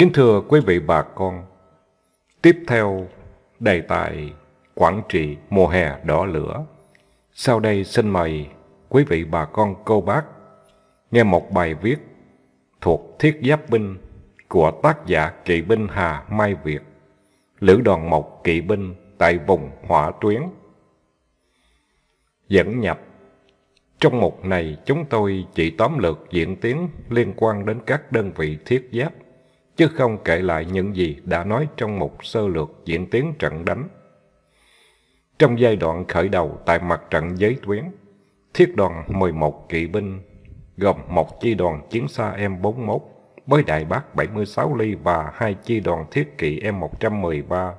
Kính thưa quý vị bà con, tiếp theo đề tài Quảng Trị mùa hè đỏ lửa. Sau đây xin mời quý vị bà con cô bác nghe một bài viết thuộc Thiết Giáp Binh của tác giả kỵ binh Hà Mai Việt, Lữ đoàn 1 kỵ binh tại vùng Hỏa Tuyến. Dẫn nhập Trong mục này chúng tôi chỉ tóm lược diễn tiến liên quan đến các đơn vị thiết giáp chứ không kể lại những gì đã nói trong một sơ lược diễn tiến trận đánh. Trong giai đoạn khởi đầu tại mặt trận giới tuyến, thiết đoàn 11 kỵ binh gồm một chi đoàn chiến xa M41 với đại bác 76 ly và hai chi đoàn thiết kỵ M113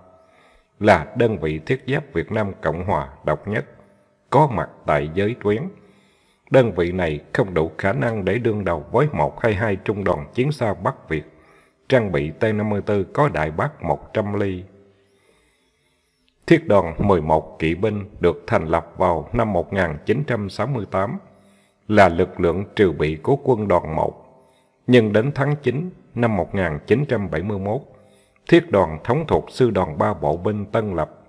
là đơn vị thiết giáp Việt Nam Cộng Hòa độc nhất có mặt tại giới tuyến. Đơn vị này không đủ khả năng để đương đầu với một hay hai trung đoàn chiến xa Bắc Việt trang bị T-54 có đại bác 100 ly. Thiết đoàn 11 kỵ binh được thành lập vào năm 1968, là lực lượng trừ bị của quân đoàn 1. Nhưng đến tháng 9 năm 1971, thiết đoàn thống thuộc sư đoàn 3 bộ binh Tân Lập.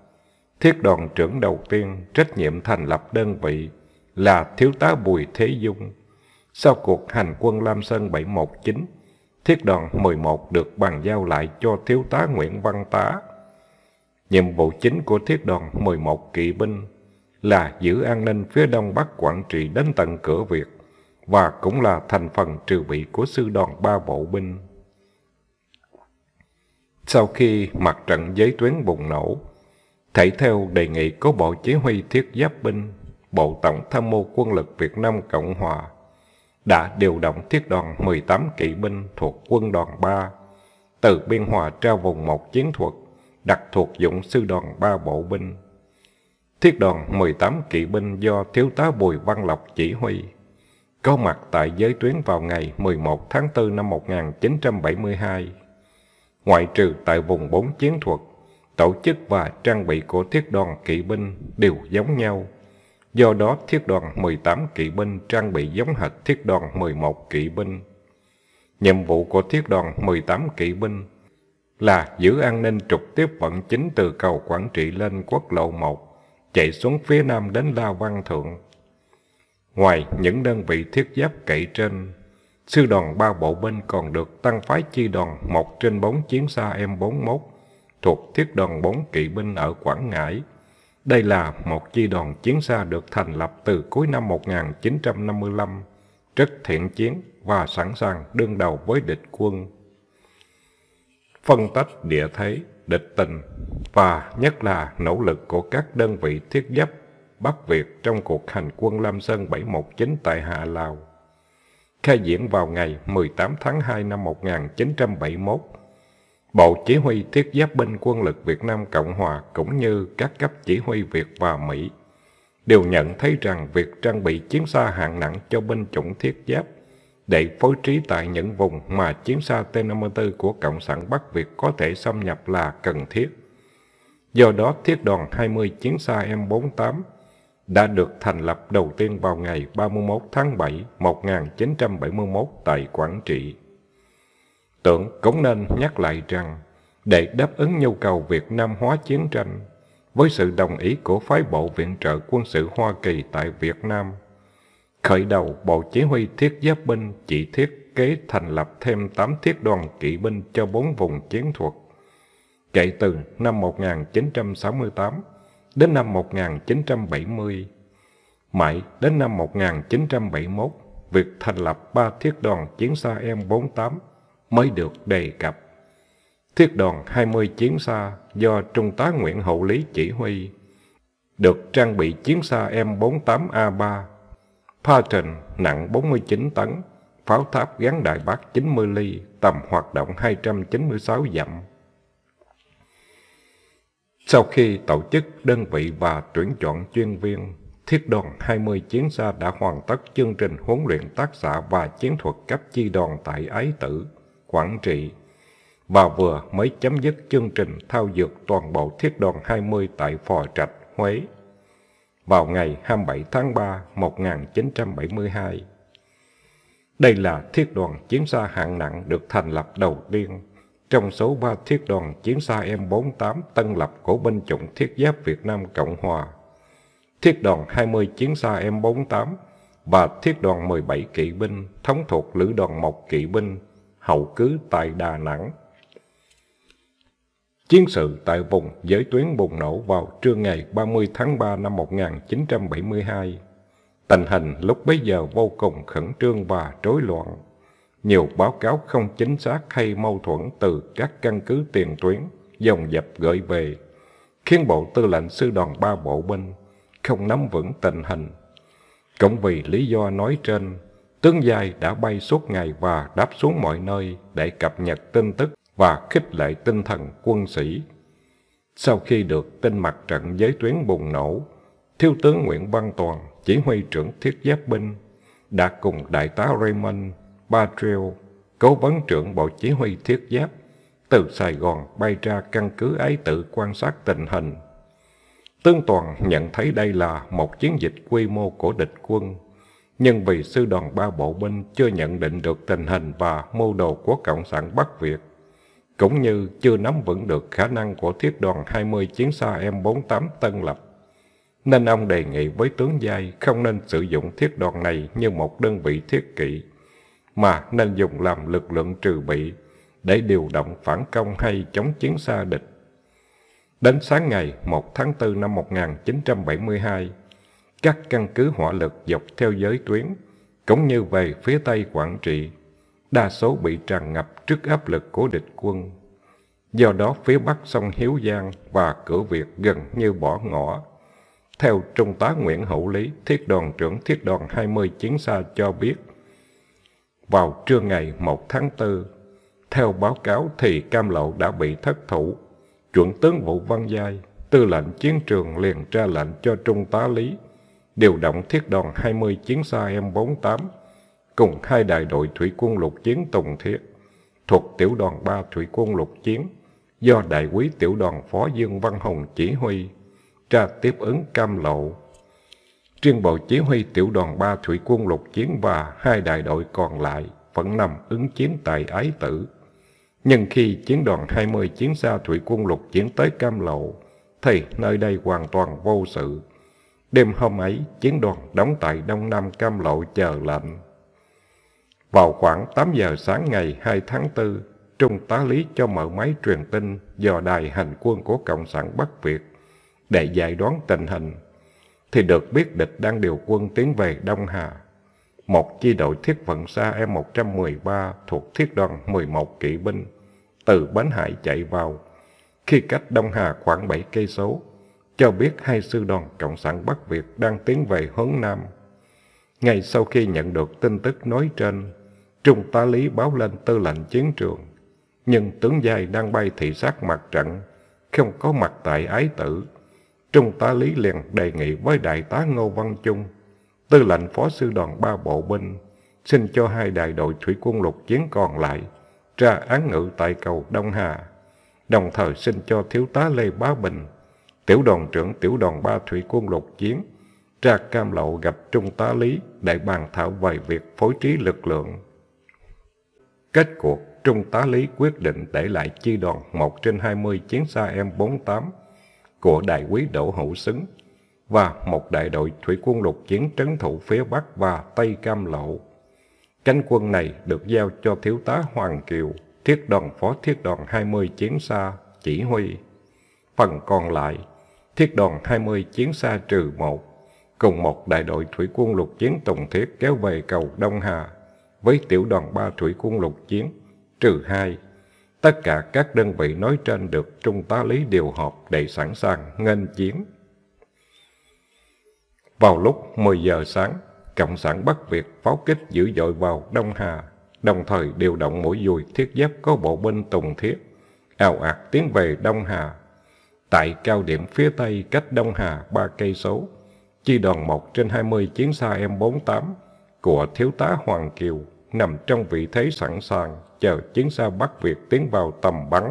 Thiết đoàn trưởng đầu tiên trách nhiệm thành lập đơn vị là Thiếu tá Bùi Thế Dung. Sau cuộc hành quân Lam Sơn 719, Thiết đoàn 11 được bàn giao lại cho Thiếu tá Nguyễn Văn Tá. Nhiệm vụ chính của Thiết đoàn 11 kỵ binh là giữ an ninh phía đông bắc quản Trị đến tận cửa Việt và cũng là thành phần trừ bị của sư đoàn ba bộ binh. Sau khi mặt trận giấy tuyến bùng nổ, thể theo đề nghị của Bộ Chỉ huy Thiết Giáp Binh, Bộ Tổng Tham mưu Quân lực Việt Nam Cộng Hòa đã điều động thiết đoàn 18 kỵ binh thuộc quân đoàn 3 từ Biên Hòa ra vùng một chiến thuật đặt thuộc dụng sư đoàn 3 bộ binh. Thiết đoàn 18 kỵ binh do Thiếu tá Bùi Văn Lộc chỉ huy, có mặt tại giới tuyến vào ngày 11 tháng 4 năm 1972. Ngoại trừ tại vùng 4 chiến thuật, tổ chức và trang bị của thiết đoàn kỵ binh đều giống nhau – Do đó thiết đoàn 18 kỵ binh trang bị giống hệt thiết đoàn 11 kỵ binh. Nhiệm vụ của thiết đoàn 18 kỵ binh là giữ an ninh trực tiếp vận chính từ cầu Quảng Trị lên quốc lộ 1, chạy xuống phía nam đến La Văn Thượng. Ngoài những đơn vị thiết giáp cậy trên, sư đoàn ba bộ binh còn được tăng phái chi đoàn 1 trên 4 chiến xa M41 thuộc thiết đoàn 4 kỵ binh ở Quảng Ngãi đây là một chi đoàn chiến xa được thành lập từ cuối năm 1955, rất thiện chiến và sẵn sàng đương đầu với địch quân. Phân tách địa thế, địch tình và nhất là nỗ lực của các đơn vị thiết giáp Bắc Việt trong cuộc hành quân Lam Sơn 719 tại Hạ Lào. Khai diễn vào ngày 18 tháng 2 năm 1971 Bộ Chỉ huy Thiết giáp binh quân lực Việt Nam Cộng Hòa cũng như các cấp chỉ huy Việt và Mỹ đều nhận thấy rằng việc trang bị chiến xa hạng nặng cho binh chủng thiết giáp để phối trí tại những vùng mà chiến xa T-54 của Cộng sản Bắc Việt có thể xâm nhập là cần thiết. Do đó, thiết đoàn 20 chiến xa M48 đã được thành lập đầu tiên vào ngày 31 tháng 7, 1971 tại Quảng Trị. Tưởng cũng nên nhắc lại rằng, để đáp ứng nhu cầu Việt Nam hóa chiến tranh, với sự đồng ý của phái bộ viện trợ quân sự Hoa Kỳ tại Việt Nam, khởi đầu Bộ Chỉ huy Thiết Giáp Binh chỉ thiết kế thành lập thêm 8 thiết đoàn kỵ binh cho 4 vùng chiến thuật. Kể từ năm 1968 đến năm 1970, mãi đến năm 1971, việc thành lập 3 thiết đoàn chiến xa M48 mới được đề cập. Thiết đoàn 20 chiến xa do Trung tá Nguyễn Hậu Lý chỉ huy, được trang bị chiến xa M48A3, Patron nặng 49 tấn, pháo tháp gắn đại bác 90 ly, tầm hoạt động 296 dặm. Sau khi tổ chức đơn vị và tuyển chọn chuyên viên, thiết đoàn 20 chiến xa đã hoàn tất chương trình huấn luyện tác giả và chiến thuật cấp chi đoàn tại Ái Tử quản Trị. Bà vừa mới chấm dứt chương trình thao dược toàn bộ thiết đoàn 20 tại Phò Trạch, Huế. Vào ngày 27 tháng 3, 1972. Đây là thiết đoàn chiến xa hạng nặng được thành lập đầu tiên trong số 3 thiết đoàn chiến xa M48 tân lập của binh chủng thiết giáp Việt Nam Cộng Hòa. Thiết đoàn 20 chiến xa M48 và thiết đoàn 17 kỵ binh thống thuộc lữ đoàn 1 kỵ binh hậu cứ tại Đà Nẵng. Chiến sự tại vùng giới tuyến bùng nổ vào trưa ngày 30 tháng 3 năm 1972. Tình hình lúc bấy giờ vô cùng khẩn trương và rối loạn. Nhiều báo cáo không chính xác hay mâu thuẫn từ các căn cứ tiền tuyến dòng dập gửi về, khiến Bộ Tư lệnh Sư đoàn ba Bộ binh không nắm vững tình hình. Cũng vì lý do nói trên, Tướng dài đã bay suốt ngày và đáp xuống mọi nơi để cập nhật tin tức và khích lệ tinh thần quân sĩ. Sau khi được tin mặt trận giới tuyến bùng nổ, Thiếu tướng Nguyễn Văn Toàn, chỉ huy trưởng thiết giáp binh, đã cùng Đại tá Raymond Patriel, cố vấn trưởng Bộ Chỉ huy thiết giáp, từ Sài Gòn bay ra căn cứ ấy tự quan sát tình hình. Tướng Toàn nhận thấy đây là một chiến dịch quy mô của địch quân nhưng vì sư đoàn ba bộ binh chưa nhận định được tình hình và mô đồ của Cộng sản Bắc Việt, cũng như chưa nắm vững được khả năng của thiết đoàn 20 chiến xa M48 Tân Lập, nên ông đề nghị với tướng Giai không nên sử dụng thiết đoàn này như một đơn vị thiết kỵ, mà nên dùng làm lực lượng trừ bị để điều động phản công hay chống chiến xa địch. Đến sáng ngày 1 tháng 4 năm 1972, các căn cứ hỏa lực dọc theo giới tuyến, cũng như về phía Tây Quảng Trị, đa số bị tràn ngập trước áp lực của địch quân. Do đó phía Bắc sông Hiếu Giang và cửa Việt gần như bỏ ngỏ. Theo Trung tá Nguyễn Hữu Lý, thiết đoàn trưởng thiết đoàn 20 chiến xa cho biết, vào trưa ngày 1 tháng 4, theo báo cáo thì Cam Lậu đã bị thất thủ. Chuẩn tướng Vũ Văn Giai, tư lệnh chiến trường liền ra lệnh cho Trung tá Lý điều động thiết đoàn 20 chiến xa M48 cùng hai đại đội thủy quân lục chiến Tùng Thiết thuộc tiểu đoàn 3 thủy quân lục chiến do đại quý tiểu đoàn phó Dương Văn Hồng chỉ huy ra tiếp ứng cam lộ. Riêng bộ chỉ huy tiểu đoàn 3 thủy quân lục chiến và hai đại đội còn lại vẫn nằm ứng chiến tại Ái Tử. Nhưng khi chiến đoàn 20 chiến xa thủy quân lục chiến tới Cam lộ thì nơi đây hoàn toàn vô sự. Đêm hôm ấy, chiến đoàn đóng tại Đông Nam Cam Lộ chờ lệnh. Vào khoảng 8 giờ sáng ngày 2 tháng 4, Trung tá Lý cho mở máy truyền tin do đài hành quân của Cộng sản Bắc Việt để giải đoán tình hình, thì được biết địch đang điều quân tiến về Đông Hà. Một chi đội thiết vận xa E-113 thuộc thiết đoàn 11 kỵ binh từ Bến Hải chạy vào, khi cách Đông Hà khoảng 7 cây số cho biết hai sư đoàn Cộng sản Bắc Việt đang tiến về hướng Nam. Ngay sau khi nhận được tin tức nói trên, Trung tá Lý báo lên tư lệnh chiến trường. Nhưng tướng giai đang bay thị sát mặt trận, không có mặt tại ái tử. Trung tá Lý liền đề nghị với đại tá Ngô Văn Trung, tư lệnh phó sư đoàn ba bộ binh, xin cho hai đại đội thủy quân lục chiến còn lại ra án ngự tại cầu Đông Hà, đồng thời xin cho thiếu tá Lê Bá Bình Tiểu đoàn trưởng tiểu đoàn ba thủy quân lục chiến ra cam lậu gặp trung tá lý để bàn thảo về việc phối trí lực lượng. Kết cuộc, trung tá lý quyết định để lại chi đoàn một trên hai mươi chiến xa m bốn tám của đại quý Đỗ Hữu Xứng và một đại đội thủy quân lục chiến trấn thủ phía Bắc và Tây Cam Lộ. Cánh quân này được giao cho thiếu tá Hoàng Kiều, thiết đoàn phó thiết đoàn hai mươi chiến xa, chỉ huy. Phần còn lại thiết đoàn 20 chiến xa trừ một cùng một đại đội thủy quân lục chiến Tùng Thiết kéo về cầu Đông Hà với tiểu đoàn 3 thủy quân lục chiến trừ 2. Tất cả các đơn vị nói trên được Trung tá Lý điều họp để sẵn sàng nghênh chiến. Vào lúc 10 giờ sáng, Cộng sản Bắc Việt pháo kích dữ dội vào Đông Hà, đồng thời điều động mũi dùi thiết giáp có bộ binh Tùng Thiết, ào ạt tiến về Đông Hà tại cao điểm phía tây cách Đông Hà ba cây số. Chi đoàn 1 trên 20 chiến xa M48 của thiếu tá Hoàng Kiều nằm trong vị thế sẵn sàng chờ chiến xa Bắc Việt tiến vào tầm bắn.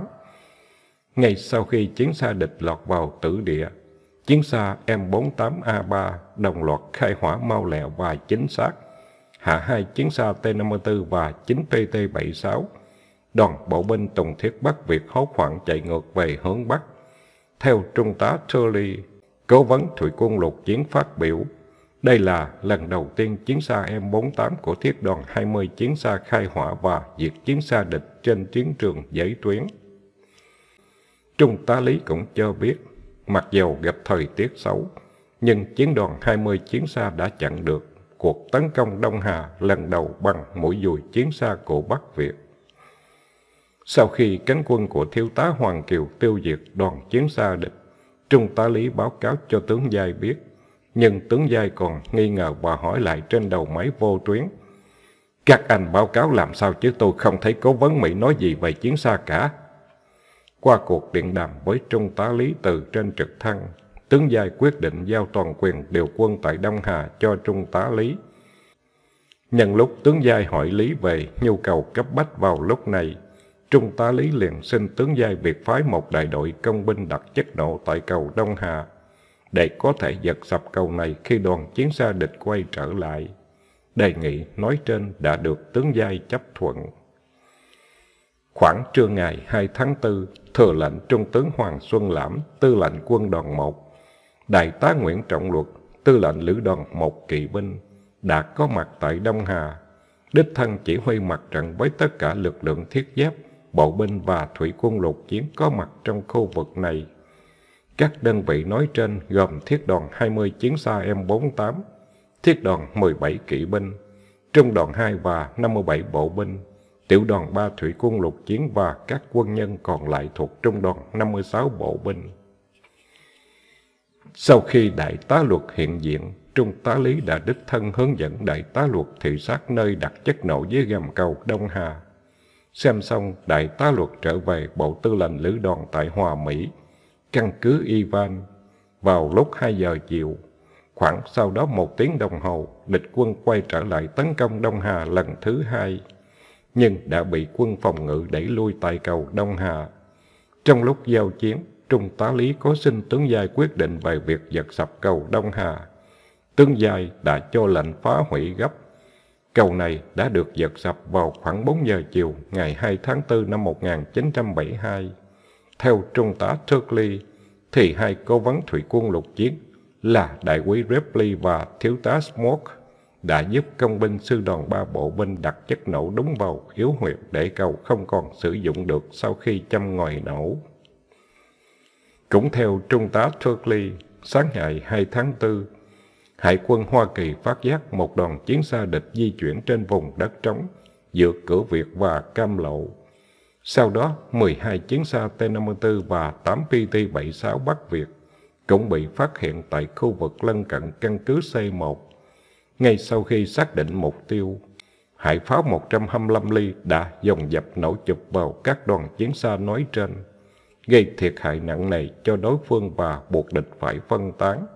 Ngay sau khi chiến xa địch lọt vào tử địa, chiến xa M48A3 đồng loạt khai hỏa mau lẹ và chính xác, hạ hai chiến xa T54 và 9PT76. Đoàn bộ binh Tùng Thiết Bắc Việt hốt khoảng chạy ngược về hướng Bắc theo Trung tá Turley, cố vấn thủy quân lục chiến phát biểu. Đây là lần đầu tiên chiến xa M48 của thiết đoàn 20 chiến xa khai hỏa và diệt chiến xa địch trên chiến trường dãy tuyến. Trung tá Lý cũng cho biết, mặc dù gặp thời tiết xấu, nhưng chiến đoàn 20 chiến xa đã chặn được cuộc tấn công Đông Hà lần đầu bằng mũi dùi chiến xa của Bắc Việt. Sau khi cánh quân của thiếu tá Hoàng Kiều tiêu diệt đoàn chiến xa địch, Trung tá Lý báo cáo cho tướng Giai biết, nhưng tướng Giai còn nghi ngờ và hỏi lại trên đầu máy vô tuyến. Các anh báo cáo làm sao chứ tôi không thấy cố vấn Mỹ nói gì về chiến xa cả. Qua cuộc điện đàm với Trung tá Lý từ trên trực thăng, tướng Giai quyết định giao toàn quyền điều quân tại Đông Hà cho Trung tá Lý. Nhân lúc tướng Giai hỏi Lý về nhu cầu cấp bách vào lúc này, Trung tá Lý liền xin tướng giai biệt phái một đại đội công binh đặt chất nộ tại cầu Đông Hà để có thể giật sập cầu này khi đoàn chiến xa địch quay trở lại. Đề nghị nói trên đã được tướng giai chấp thuận. Khoảng trưa ngày 2 tháng 4, thừa lệnh Trung tướng Hoàng Xuân Lãm, tư lệnh quân đoàn 1, đại tá Nguyễn Trọng Luật, tư lệnh lữ đoàn 1 kỵ binh, đã có mặt tại Đông Hà, đích thân chỉ huy mặt trận với tất cả lực lượng thiết giáp, bộ binh và thủy quân lục chiến có mặt trong khu vực này. Các đơn vị nói trên gồm thiết đoàn 20 chiến xa M48, thiết đoàn 17 kỵ binh, trung đoàn 2 và 57 bộ binh, tiểu đoàn 3 thủy quân lục chiến và các quân nhân còn lại thuộc trung đoàn 56 bộ binh. Sau khi đại tá luật hiện diện, trung tá lý đã đích thân hướng dẫn đại tá luật thị sát nơi đặt chất nổ dưới gầm cầu Đông Hà Xem xong, đại tá luật trở về Bộ Tư lệnh Lữ đoàn tại Hòa Mỹ, căn cứ Ivan, vào lúc 2 giờ chiều. Khoảng sau đó một tiếng đồng hồ, địch quân quay trở lại tấn công Đông Hà lần thứ hai, nhưng đã bị quân phòng ngự đẩy lui tại cầu Đông Hà. Trong lúc giao chiến, Trung tá Lý có xin tướng Giai quyết định về việc giật sập cầu Đông Hà. Tướng Giai đã cho lệnh phá hủy gấp Cầu này đã được giật sập vào khoảng 4 giờ chiều ngày 2 tháng 4 năm 1972. Theo Trung tá Turley, thì hai cố vấn thủy quân lục chiến là Đại quý Ripley và Thiếu tá Smoke đã giúp công binh sư đoàn ba bộ binh đặt chất nổ đúng vào yếu huyệt để cầu không còn sử dụng được sau khi châm ngòi nổ. Cũng theo Trung tá Turley, sáng ngày 2 tháng 4, Hải quân Hoa Kỳ phát giác một đoàn chiến xa địch di chuyển trên vùng đất trống, giữa cửa Việt và Cam Lộ. Sau đó, 12 chiến xa T-54 và 8 PT-76 Bắc Việt cũng bị phát hiện tại khu vực lân cận căn cứ C1. Ngay sau khi xác định mục tiêu, hải pháo 125 ly đã dồn dập nổ chụp vào các đoàn chiến xa nói trên, gây thiệt hại nặng nề cho đối phương và buộc địch phải phân tán.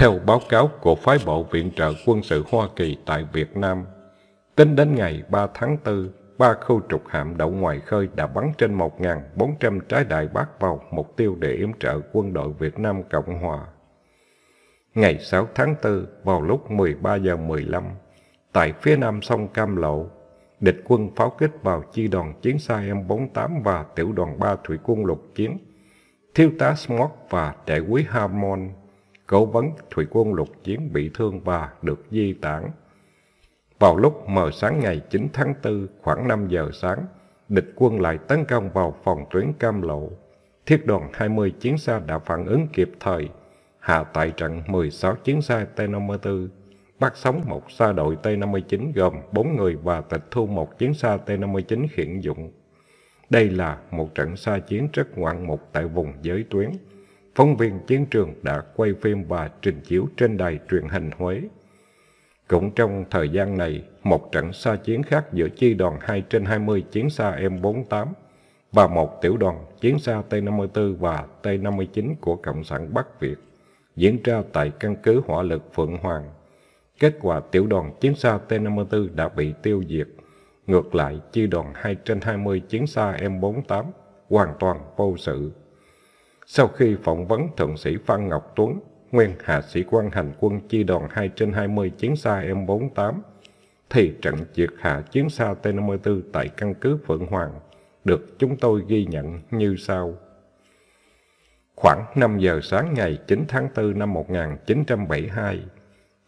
Theo báo cáo của Phái bộ Viện trợ quân sự Hoa Kỳ tại Việt Nam, tính đến ngày 3 tháng 4, ba khu trục hạm đậu ngoài khơi đã bắn trên 1.400 trái đại bác vào mục tiêu để yểm trợ quân đội Việt Nam Cộng Hòa. Ngày 6 tháng 4, vào lúc 13 giờ 15, tại phía nam sông Cam Lộ, địch quân pháo kích vào chi đoàn chiến xa M48 và tiểu đoàn 3 thủy quân lục chiến, thiếu tá Smok và đại quý Harmon cố vấn thủy quân lục chiến bị thương và được di tản. Vào lúc mờ sáng ngày 9 tháng 4 khoảng 5 giờ sáng, địch quân lại tấn công vào phòng tuyến Cam Lộ. Thiết đoàn 20 chiến xa đã phản ứng kịp thời, hạ tại trận 16 chiến xa T-54, bắt sống một xa đội T-59 gồm 4 người và tịch thu một chiến xa T-59 khiển dụng. Đây là một trận xa chiến rất ngoạn mục tại vùng giới tuyến, phóng viên chiến trường đã quay phim và trình chiếu trên đài truyền hình Huế. Cũng trong thời gian này, một trận xa chiến khác giữa chi đoàn 2 trên 20 chiến xa M48 và một tiểu đoàn chiến xa T54 và T59 của Cộng sản Bắc Việt diễn ra tại căn cứ hỏa lực Phượng Hoàng. Kết quả tiểu đoàn chiến xa T54 đã bị tiêu diệt. Ngược lại, chi đoàn 2 trên 20 chiến xa M48 hoàn toàn vô sự sau khi phỏng vấn Thượng sĩ Phan Ngọc Tuấn, nguyên hạ sĩ quan hành quân chi đoàn 2 trên 20 chiến xa M48, thì trận diệt hạ chiến xa T54 tại căn cứ Phượng Hoàng được chúng tôi ghi nhận như sau. Khoảng 5 giờ sáng ngày 9 tháng 4 năm 1972,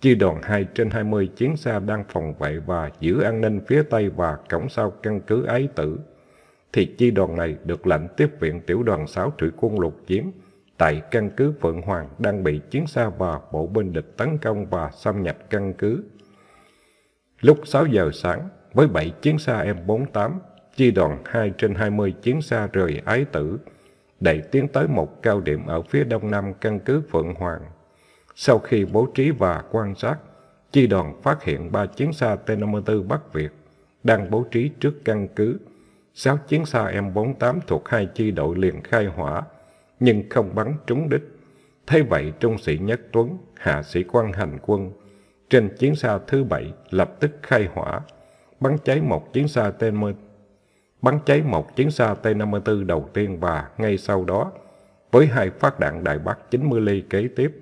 chi đoàn 2 trên 20 chiến xa đang phòng vệ và giữ an ninh phía Tây và cổng sau căn cứ Ái Tử thì chi đoàn này được lệnh tiếp viện tiểu đoàn 6 thủy quân lục chiến tại căn cứ Phượng Hoàng đang bị chiến xa và bộ binh địch tấn công và xâm nhập căn cứ. Lúc 6 giờ sáng, với 7 chiến xa M48, chi đoàn 2 trên 20 chiến xa rời Ái Tử để tiến tới một cao điểm ở phía đông nam căn cứ Phượng Hoàng. Sau khi bố trí và quan sát, chi đoàn phát hiện ba chiến xa T-54 Bắc Việt đang bố trí trước căn cứ Sáu chiến xa M48 thuộc hai chi đội liền khai hỏa, nhưng không bắn trúng đích. Thế vậy trung sĩ Nhất Tuấn, hạ sĩ quan hành quân, trên chiến xa thứ bảy lập tức khai hỏa, bắn cháy một chiến xa T-10 bắn cháy một chiến xa T-54 đầu tiên và ngay sau đó, với hai phát đạn Đại Bắc 90 ly kế tiếp,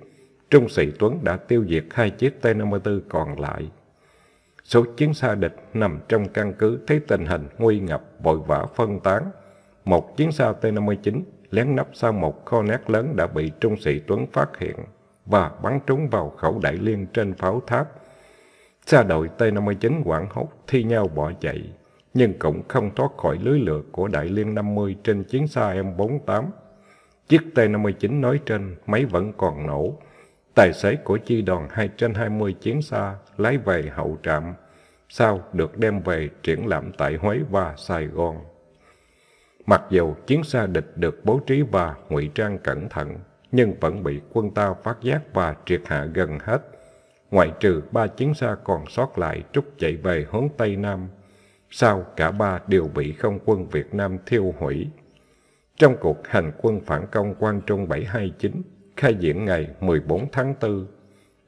Trung sĩ Tuấn đã tiêu diệt hai chiếc T-54 còn lại. Số chiến xa địch nằm trong căn cứ thấy tình hình nguy ngập vội vã phân tán. Một chiến xa T-59 lén nấp sau một kho nát lớn đã bị trung sĩ Tuấn phát hiện và bắn trúng vào khẩu đại liên trên pháo tháp. Xa đội T-59 quảng hốt thi nhau bỏ chạy, nhưng cũng không thoát khỏi lưới lửa của đại liên 50 trên chiến xa M48. Chiếc T-59 nói trên, máy vẫn còn nổ, Tài xế của chi đoàn 2 trên 20 chiến xa lái về hậu trạm, sau được đem về triển lãm tại Huế và Sài Gòn. Mặc dù chiến xa địch được bố trí và ngụy trang cẩn thận, nhưng vẫn bị quân ta phát giác và triệt hạ gần hết. Ngoại trừ ba chiến xa còn sót lại trút chạy về hướng Tây Nam. Sau cả ba đều bị không quân Việt Nam thiêu hủy. Trong cuộc hành quân phản công quan trung 729, khai diễn ngày 14 tháng 4.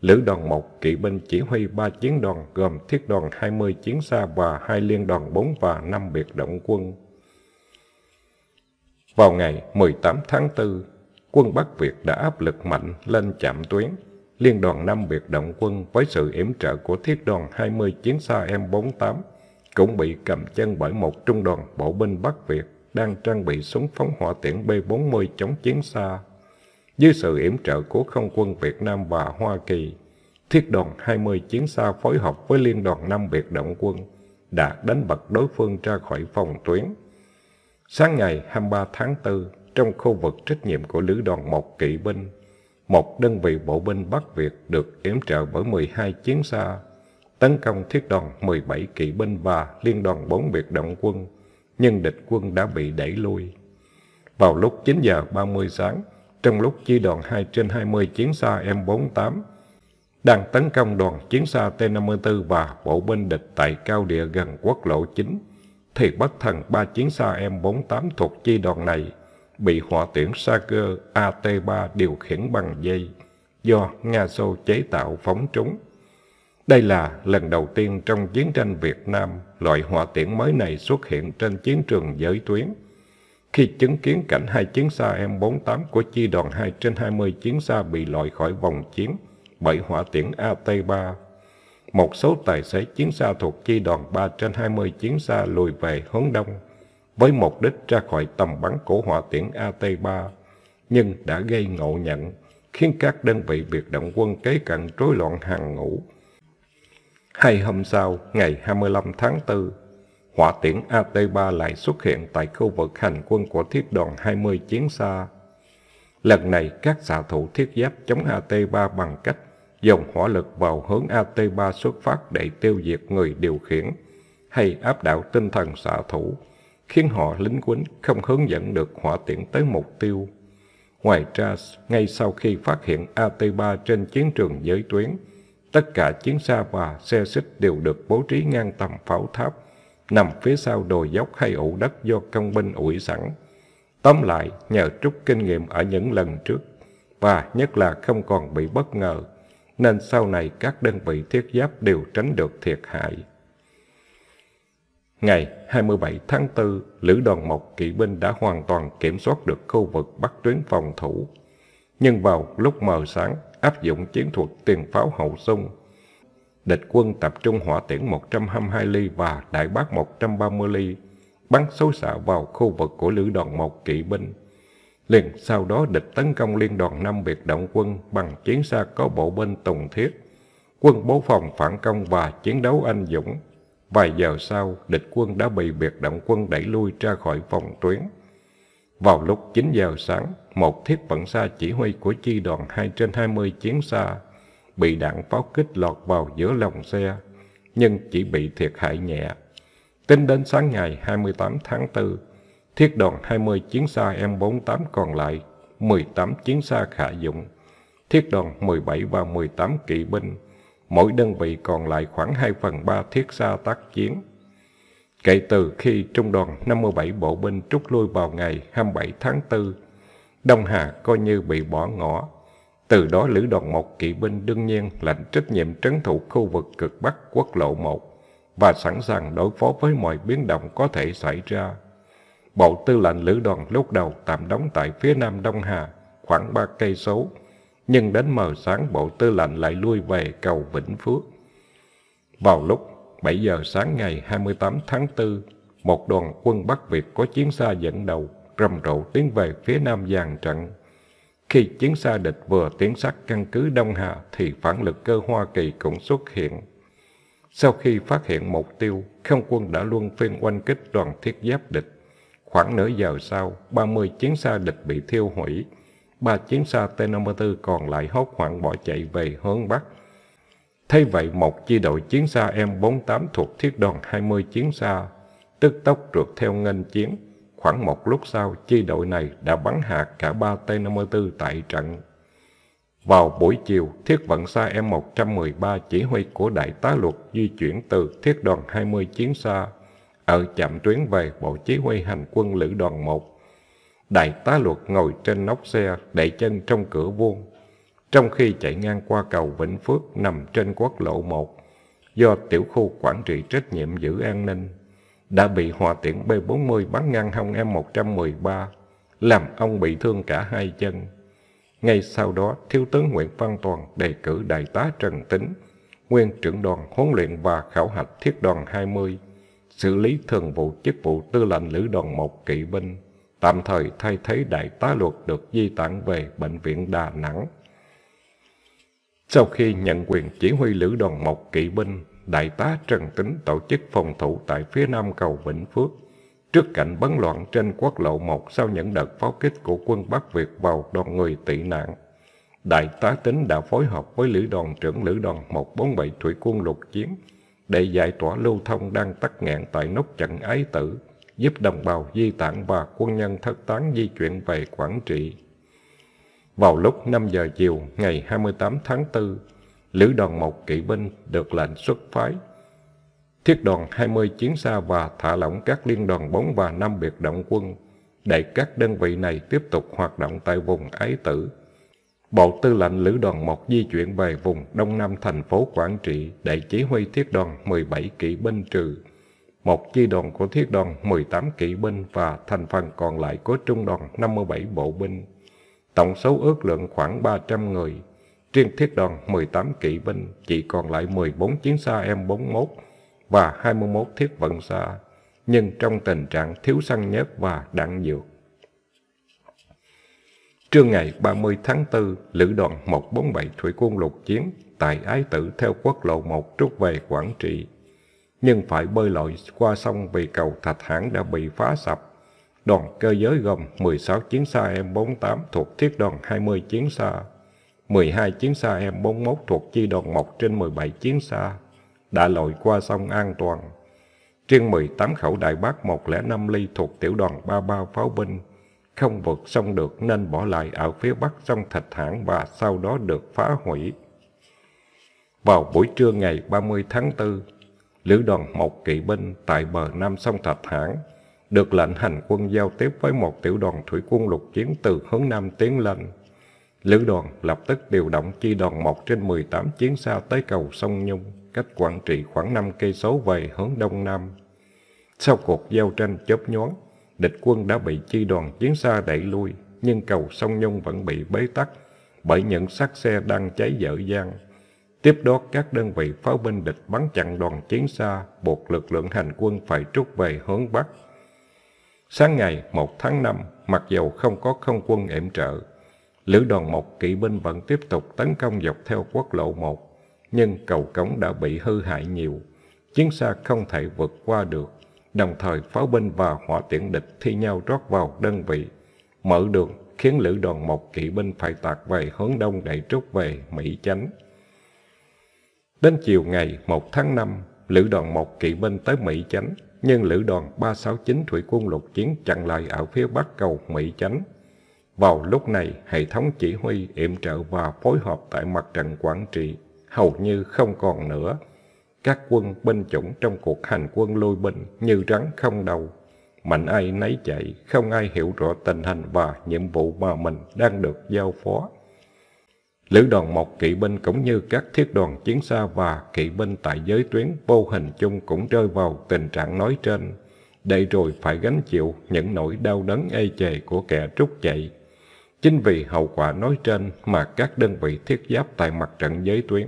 Lữ đoàn 1 kỵ binh chỉ huy 3 chiến đoàn gồm thiết đoàn 20 chiến xa và hai liên đoàn 4 và 5 biệt động quân. Vào ngày 18 tháng 4, quân Bắc Việt đã áp lực mạnh lên chạm tuyến. Liên đoàn 5 biệt động quân với sự yểm trợ của thiết đoàn 20 chiến xa M48 cũng bị cầm chân bởi một trung đoàn bộ binh Bắc Việt đang trang bị súng phóng hỏa tiễn B40 chống chiến xa dưới sự yểm trợ của Không quân Việt Nam và Hoa Kỳ, thiết đoàn 20 chiến xa phối hợp với Liên đoàn Nam Biệt Động quân đã đánh bật đối phương ra khỏi phòng tuyến. Sáng ngày 23 tháng 4, trong khu vực trách nhiệm của Lữ đoàn 1 kỵ binh, một đơn vị bộ binh Bắc Việt được yểm trợ bởi 12 chiến xa, tấn công thiết đoàn 17 kỵ binh và liên đoàn 4 biệt động quân, nhưng địch quân đã bị đẩy lui. Vào lúc 9 giờ 30 sáng, trong lúc chi đoàn 2 trên 20 chiến xa M48 đang tấn công đoàn chiến xa T54 và bộ binh địch tại cao địa gần quốc lộ 9, thì bất thần ba chiến xa M48 thuộc chi đoàn này bị hỏa tiễn sa cơ AT3 điều khiển bằng dây do Nga Xô chế tạo phóng trúng. Đây là lần đầu tiên trong chiến tranh Việt Nam loại hỏa tiễn mới này xuất hiện trên chiến trường giới tuyến. Khi chứng kiến cảnh hai chiến xa M48 của chi đoàn 2 trên 20 chiến xa bị loại khỏi vòng chiến bởi hỏa tiễn AT3, một số tài xế chiến xa thuộc chi đoàn 3 trên 20 chiến xa lùi về hướng đông với mục đích ra khỏi tầm bắn của hỏa tiễn AT3, nhưng đã gây ngộ nhận, khiến các đơn vị biệt động quân kế cận rối loạn hàng ngũ. Hai hôm sau, ngày 25 tháng 4, hỏa tiễn AT-3 lại xuất hiện tại khu vực hành quân của thiết đoàn 20 chiến xa. Lần này, các xạ thủ thiết giáp chống AT-3 bằng cách dùng hỏa lực vào hướng AT-3 xuất phát để tiêu diệt người điều khiển hay áp đảo tinh thần xạ thủ, khiến họ lính quýnh không hướng dẫn được hỏa tiễn tới mục tiêu. Ngoài ra, ngay sau khi phát hiện AT-3 trên chiến trường giới tuyến, tất cả chiến xa và xe xích đều được bố trí ngang tầm pháo tháp nằm phía sau đồi dốc hay ụ đất do công binh ủi sẵn. Tóm lại, nhờ trút kinh nghiệm ở những lần trước, và nhất là không còn bị bất ngờ, nên sau này các đơn vị thiết giáp đều tránh được thiệt hại. Ngày 27 tháng 4, Lữ đoàn 1 kỵ binh đã hoàn toàn kiểm soát được khu vực bắc tuyến phòng thủ. Nhưng vào lúc mờ sáng, áp dụng chiến thuật tiền pháo hậu xung, địch quân tập trung hỏa tiễn 122 ly và đại bác 130 ly, bắn xối xạ vào khu vực của lữ đoàn một kỵ binh. Liền sau đó địch tấn công liên đoàn năm biệt động quân bằng chiến xa có bộ binh Tùng Thiết. Quân bố phòng phản công và chiến đấu anh dũng. Vài giờ sau, địch quân đã bị biệt động quân đẩy lui ra khỏi phòng tuyến. Vào lúc 9 giờ sáng, một thiết vận xa chỉ huy của chi đoàn 2 trên 20 chiến xa bị đạn pháo kích lọt vào giữa lòng xe, nhưng chỉ bị thiệt hại nhẹ. Tính đến sáng ngày 28 tháng 4, thiết đoàn 20 chiến xa M48 còn lại, 18 chiến xa khả dụng, thiết đoàn 17 và 18 kỵ binh, mỗi đơn vị còn lại khoảng 2 phần 3 thiết xa tác chiến. Kể từ khi trung đoàn 57 bộ binh rút lui vào ngày 27 tháng 4, Đông Hà coi như bị bỏ ngỏ. Từ đó lữ đoàn một kỵ binh đương nhiên là trách nhiệm trấn thủ khu vực cực Bắc quốc lộ 1 và sẵn sàng đối phó với mọi biến động có thể xảy ra. Bộ tư lệnh lữ đoàn lúc đầu tạm đóng tại phía nam Đông Hà, khoảng 3 cây số, nhưng đến mờ sáng bộ tư lệnh lại lui về cầu Vĩnh Phước. Vào lúc 7 giờ sáng ngày 28 tháng 4, một đoàn quân Bắc Việt có chiến xa dẫn đầu rầm rộ tiến về phía nam dàn trận khi chiến xa địch vừa tiến sát căn cứ Đông Hà thì phản lực cơ Hoa Kỳ cũng xuất hiện. Sau khi phát hiện mục tiêu, không quân đã luôn phiên oanh kích đoàn thiết giáp địch. Khoảng nửa giờ sau, 30 chiến xa địch bị thiêu hủy. Ba chiến xa T-54 còn lại hốt hoảng bỏ chạy về hướng Bắc. Thế vậy, một chi đội chiến xa M48 thuộc thiết đoàn 20 chiến xa, tức tốc trượt theo nghênh chiến, Khoảng một lúc sau, chi đội này đã bắn hạ cả ba T-54 tại trận. Vào buổi chiều, thiết vận xa M113 chỉ huy của Đại tá Luật di chuyển từ thiết đoàn 20 chiến xa ở chạm tuyến về Bộ Chỉ huy Hành quân Lữ đoàn 1. Đại tá Luật ngồi trên nóc xe, đẩy chân trong cửa vuông, trong khi chạy ngang qua cầu Vĩnh Phước nằm trên quốc lộ 1 do tiểu khu quản trị trách nhiệm giữ an ninh đã bị hòa tiễn B40 bắn ngang hông M113, làm ông bị thương cả hai chân. Ngay sau đó, Thiếu tướng Nguyễn Văn Toàn đề cử Đại tá Trần Tính, nguyên trưởng đoàn huấn luyện và khảo hạch thiết đoàn 20, xử lý thường vụ chức vụ tư lệnh lữ đoàn 1 kỵ binh, tạm thời thay thế Đại tá Luật được di tản về Bệnh viện Đà Nẵng. Sau khi nhận quyền chỉ huy lữ đoàn 1 kỵ binh, Đại tá Trần Tính tổ chức phòng thủ tại phía nam cầu Vĩnh Phước trước cảnh bấn loạn trên quốc lộ 1 sau những đợt pháo kích của quân Bắc Việt vào đoàn người tị nạn. Đại tá Tính đã phối hợp với lữ đoàn trưởng lữ đoàn 147 thủy quân lục chiến để giải tỏa lưu thông đang tắc nghẽn tại nút chặn ái tử, giúp đồng bào di tản và quân nhân thất tán di chuyển về Quảng Trị. Vào lúc 5 giờ chiều ngày 28 tháng 4, lữ đoàn một kỵ binh được lệnh xuất phái. Thiết đoàn 20 chiến xa và thả lỏng các liên đoàn 4 và 5 biệt động quân để các đơn vị này tiếp tục hoạt động tại vùng Ái Tử. Bộ Tư lệnh Lữ đoàn 1 di chuyển về vùng Đông Nam thành phố Quảng Trị để chỉ huy thiết đoàn 17 kỵ binh trừ. Một chi đoàn của thiết đoàn 18 kỵ binh và thành phần còn lại của trung đoàn 57 bộ binh. Tổng số ước lượng khoảng 300 người Riêng thiết đoàn 18 kỵ binh chỉ còn lại 14 chiến xa M41 và 21 thiết vận xa, nhưng trong tình trạng thiếu xăng nhớt và đạn dược. Trưa ngày 30 tháng 4, Lữ đoàn 147 Thủy quân lục chiến tại Ái Tử theo quốc lộ 1 rút về Quảng Trị. Nhưng phải bơi lội qua sông vì cầu Thạch Hãn đã bị phá sập. Đoàn cơ giới gồm 16 chiến xa M48 thuộc thiết đoàn 20 chiến xa, 12 chiến xa M41 thuộc chi đoàn 1 trên 17 chiến xa đã lội qua sông an toàn. Riêng 18 khẩu đại bác 105 ly thuộc tiểu đoàn 33 pháo binh không vượt sông được nên bỏ lại ở phía bắc sông Thạch Hãn và sau đó được phá hủy. Vào buổi trưa ngày 30 tháng 4, lữ đoàn 1 kỵ binh tại bờ nam sông Thạch Hãn được lệnh hành quân giao tiếp với một tiểu đoàn thủy quân lục chiến từ hướng nam tiến lên. Lữ đoàn lập tức điều động chi đoàn 1 trên 18 chiến xa tới cầu Sông Nhung, cách quản Trị khoảng 5 cây số về hướng đông nam. Sau cuộc giao tranh chớp nhoáng, địch quân đã bị chi đoàn chiến xa đẩy lui, nhưng cầu Sông Nhung vẫn bị bế tắc bởi những xác xe đang cháy dở dang. Tiếp đó các đơn vị pháo binh địch bắn chặn đoàn chiến xa, buộc lực lượng hành quân phải rút về hướng Bắc. Sáng ngày 1 tháng 5, mặc dầu không có không quân yểm trợ, Lữ đoàn một kỵ binh vẫn tiếp tục tấn công dọc theo quốc lộ 1, nhưng cầu cống đã bị hư hại nhiều. Chiến xa không thể vượt qua được, đồng thời pháo binh và hỏa tiễn địch thi nhau rót vào đơn vị. Mở đường khiến lữ đoàn một kỵ binh phải tạt về hướng đông để rút về Mỹ Chánh. Đến chiều ngày 1 tháng 5, lữ đoàn một kỵ binh tới Mỹ Chánh, nhưng lữ đoàn 369 thủy quân lục chiến chặn lại ở phía bắc cầu Mỹ Chánh vào lúc này, hệ thống chỉ huy, yểm trợ và phối hợp tại mặt trận quản trị hầu như không còn nữa. Các quân binh chủng trong cuộc hành quân lôi binh như rắn không đầu. Mạnh ai nấy chạy, không ai hiểu rõ tình hình và nhiệm vụ mà mình đang được giao phó. Lữ đoàn một kỵ binh cũng như các thiết đoàn chiến xa và kỵ binh tại giới tuyến vô hình chung cũng rơi vào tình trạng nói trên, để rồi phải gánh chịu những nỗi đau đớn ê chề của kẻ trút chạy Chính vì hậu quả nói trên mà các đơn vị thiết giáp tại mặt trận giới tuyến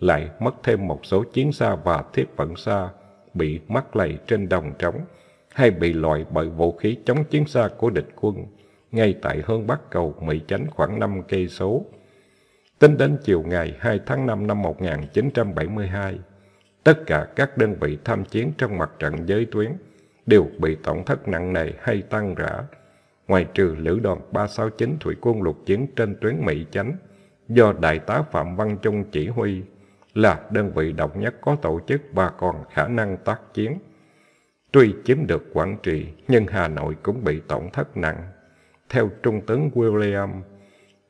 lại mất thêm một số chiến xa và thiết vận xa bị mắc lầy trên đồng trống hay bị loại bởi vũ khí chống chiến xa của địch quân ngay tại hướng bắc cầu Mỹ Chánh khoảng 5 cây số. Tính đến chiều ngày 2 tháng 5 năm 1972, tất cả các đơn vị tham chiến trong mặt trận giới tuyến đều bị tổn thất nặng nề hay tăng rã ngoại trừ lữ đoàn 369 thủy quân lục chiến trên tuyến Mỹ Chánh do Đại tá Phạm Văn Trung chỉ huy là đơn vị độc nhất có tổ chức và còn khả năng tác chiến. Tuy chiếm được quản Trị, nhưng Hà Nội cũng bị tổn thất nặng. Theo Trung tướng William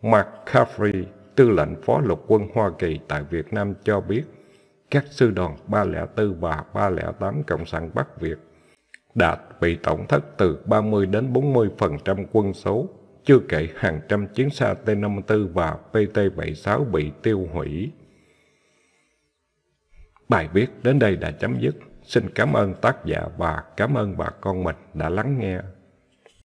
McCaffrey, tư lệnh phó lục quân Hoa Kỳ tại Việt Nam cho biết, các sư đoàn 304 và 308 Cộng sản Bắc Việt Đạt bị tổn thất từ 30 đến 40% quân số, chưa kể hàng trăm chiến xa T-54 và PT-76 bị tiêu hủy. Bài viết đến đây đã chấm dứt. Xin cảm ơn tác giả và cảm ơn bà con mình đã lắng nghe.